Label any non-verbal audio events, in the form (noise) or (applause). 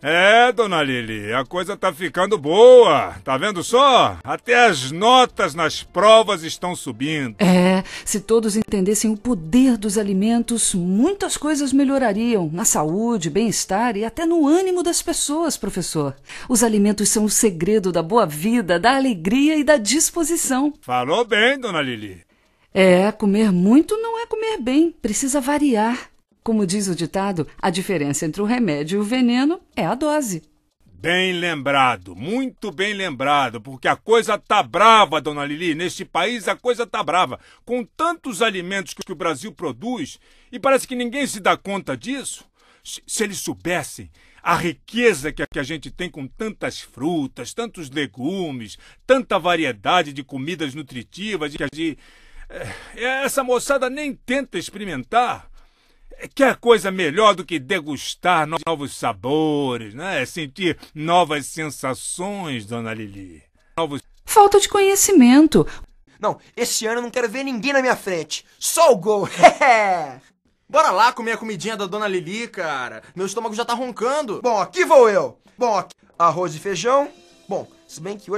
É, dona Lili, a coisa tá ficando boa. Tá vendo só? Até as notas nas provas estão subindo. É, se todos entendessem o poder dos alimentos, muitas coisas melhorariam na saúde, bem-estar e até no ânimo das pessoas, professor. Os alimentos são o segredo da boa vida, da alegria e da disposição. Falou bem, dona Lili. É, comer muito não é comer bem, precisa variar. Como diz o ditado, a diferença entre o remédio e o veneno é a dose. Bem lembrado, muito bem lembrado, porque a coisa tá brava, dona Lili. Neste país a coisa tá brava. Com tantos alimentos que o Brasil produz, e parece que ninguém se dá conta disso. Se eles soubessem a riqueza que a gente tem com tantas frutas, tantos legumes, tanta variedade de comidas nutritivas, que eh, essa moçada nem tenta experimentar. Quer é coisa melhor do que degustar novos sabores, né? É sentir novas sensações, dona Lili. Novos... Falta de conhecimento. Não, esse ano eu não quero ver ninguém na minha frente. Só o gol. (laughs) É. Bora lá comer a comidinha da dona Lili, cara. Meu estômago já tá roncando. Bom, aqui vou eu. Bom, aqui... arroz e feijão. Bom, se bem que hoje